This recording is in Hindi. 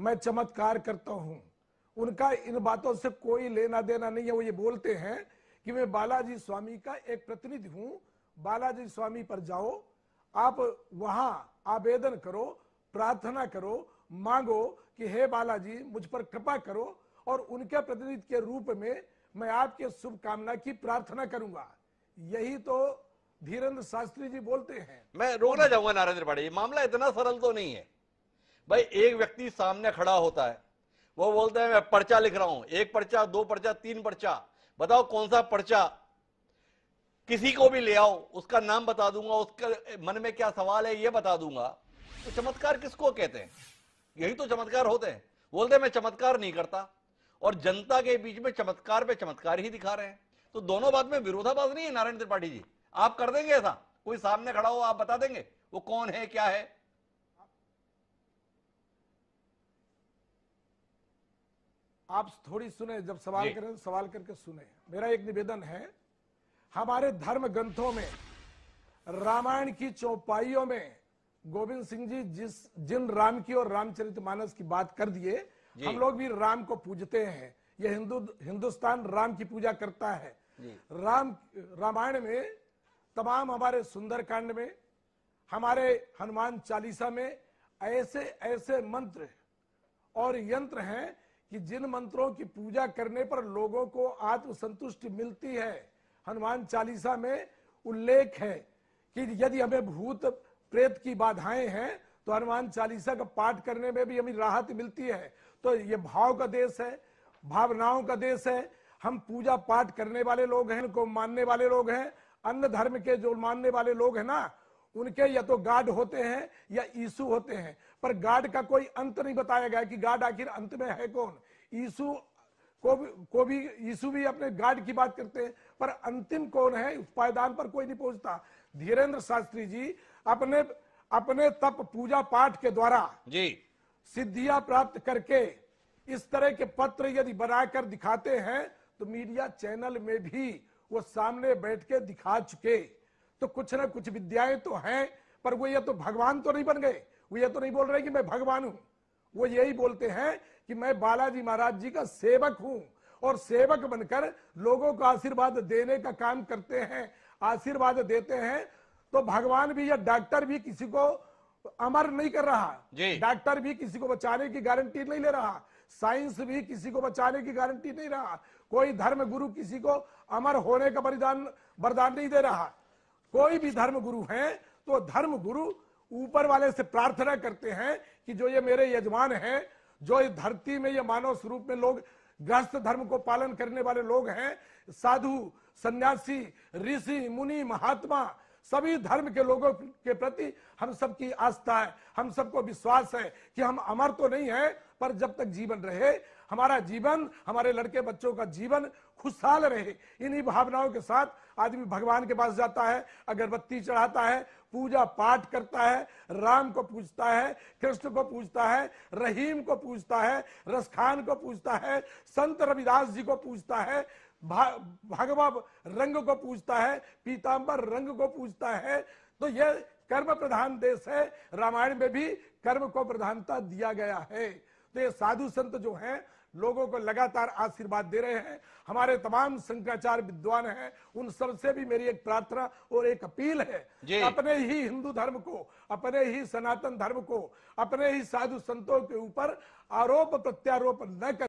मैं चमत्कार करता हूँ उनका इन बातों से कोई लेना देना नहीं है वो ये बोलते हैं कि मैं बालाजी स्वामी का एक प्रतिनिधि हूँ बालाजी स्वामी पर जाओ आप वहां आवेदन करो प्रार्थना करो मांगो कि हे बालाजी मुझ पर कृपा करो और उनके प्रतिनिधि के रूप में मैं आपके शुभकामना की प्रार्थना करूंगा यही तो धीरेन्द्र शास्त्री जी बोलते हैं मैं रोकना चाहूंगा नारेंद्र पांडे मामला इतना सरल तो नहीं है भाई एक व्यक्ति सामने खड़ा होता है वो बोलता है मैं पर्चा लिख रहा हूं एक पर्चा दो पर्चा तीन पर्चा बताओ कौन सा पर्चा किसी को भी ले आओ उसका नाम बता दूंगा उसका मन में क्या सवाल है ये बता दूंगा तो चमत्कार किसको कहते हैं यही तो चमत्कार होते हैं बोलते हैं मैं चमत्कार नहीं करता और जनता के बीच में चमत्कार पे चमत्कार ही दिखा रहे हैं तो दोनों बात में विरोधाभास नहीं है नारायण त्रिपाठी जी आप कर देंगे ऐसा कोई सामने खड़ा हो आप बता देंगे वो कौन है क्या है आप थोड़ी सुने जब सवाल करें सवाल करके सुने मेरा एक निवेदन है हमारे धर्म ग्रंथों में रामायण की चौपाइयों में गोविंद सिंह जी जिस जिन राम की और रामचरित मानस की बात कर दिए हम लोग भी राम को पूजते हैं यह हिंदू हिंदुस्तान राम की पूजा करता है राम रामायण में तमाम हमारे सुंदरकांड में हमारे हनुमान चालीसा में ऐसे ऐसे मंत्र और यंत्र हैं कि जिन मंत्रों की पूजा करने पर लोगों को आत्मसंतुष्टि मिलती है हनुमान चालीसा में उल्लेख है कि यदि हमें भूत प्रेत की बाधाएं हैं तो हनुमान चालीसा का पाठ करने में भी हमें राहत मिलती है तो ये भाव का देश है भावनाओं का देश है हम पूजा पाठ करने वाले लोग हैं को मानने वाले लोग हैं अन्य धर्म के जो मानने वाले लोग हैं ना उनके या तो गाड होते हैं या ईसु होते हैं पर गाड का कोई अंत नहीं बताया गया कि गाड आखिर अंत में है कौन ईसु को भी को भी यीशु भी अपने गार्ड की बात करते हैं पर अंतिम कौन है उस पायदान पर कोई नहीं पहुंचता धीरेन्द्र शास्त्री जी अपने अपने तप पूजा पाठ के द्वारा जी सिद्धियां प्राप्त करके इस तरह के पत्र यदि बनाकर दिखाते हैं तो मीडिया चैनल में भी वो सामने बैठ के दिखा चुके तो कुछ ना कुछ विद्याएं तो हैं पर वो ये तो भगवान तो नहीं बन गए वो ये तो नहीं बोल रहे कि मैं भगवान हूं वो यही बोलते हैं कि मैं बालाजी महाराज जी का सेवक हूं और सेवक बनकर लोगों को आशीर्वाद देने का काम करते हैं आशीर्वाद देते हैं तो भगवान भी या डॉक्टर भी किसी को अमर नहीं कर रहा डॉक्टर भी किसी को बचाने की गारंटी नहीं ले रहा साइंस भी किसी को बचाने की गारंटी नहीं रहा कोई धर्म गुरु किसी को अमर होने का बलिदान वरदान नहीं दे रहा कोई भी धर्म गुरु है तो धर्म गुरु ऊपर वाले से प्रार्थना करते हैं कि जो ये मेरे यजमान हैं जो इस धरती में ये मानव स्वरूप में लोग ग्रस्त धर्म को पालन करने वाले लोग हैं साधु सन्यासी ऋषि मुनि महात्मा सभी धर्म के लोगों के प्रति हम सबकी आस्था है हम सबको विश्वास है कि हम अमर तो नहीं है पर जब तक जीवन रहे हमारा जीवन हमारे लड़के बच्चों का जीवन खुशहाल रहे इन्हीं भावनाओं के साथ आदमी भगवान के पास जाता है अगरबत्ती चढ़ाता है पूजा पाठ करता है राम को पूजता है कृष्ण को पूजता है रहीम को पूजता है रसखान को पूजता है संत रविदास जी को पूजता है भगवा रंग को पूजता है पीताम्बर रंग को पूजता है तो यह कर्म प्रधान देश है रामायण में भी कर्म को प्रधानता दिया गया है तो ये साधु संत जो हैं लोगों को लगातार आशीर्वाद दे रहे हैं हमारे तमाम शंकराचार्य विद्वान हैं उन सबसे भी मेरी एक प्रार्थना और एक अपील है अपने ही हिंदू धर्म को अपने ही सनातन धर्म को अपने ही साधु संतों के ऊपर आरोप प्रत्यारोप न कर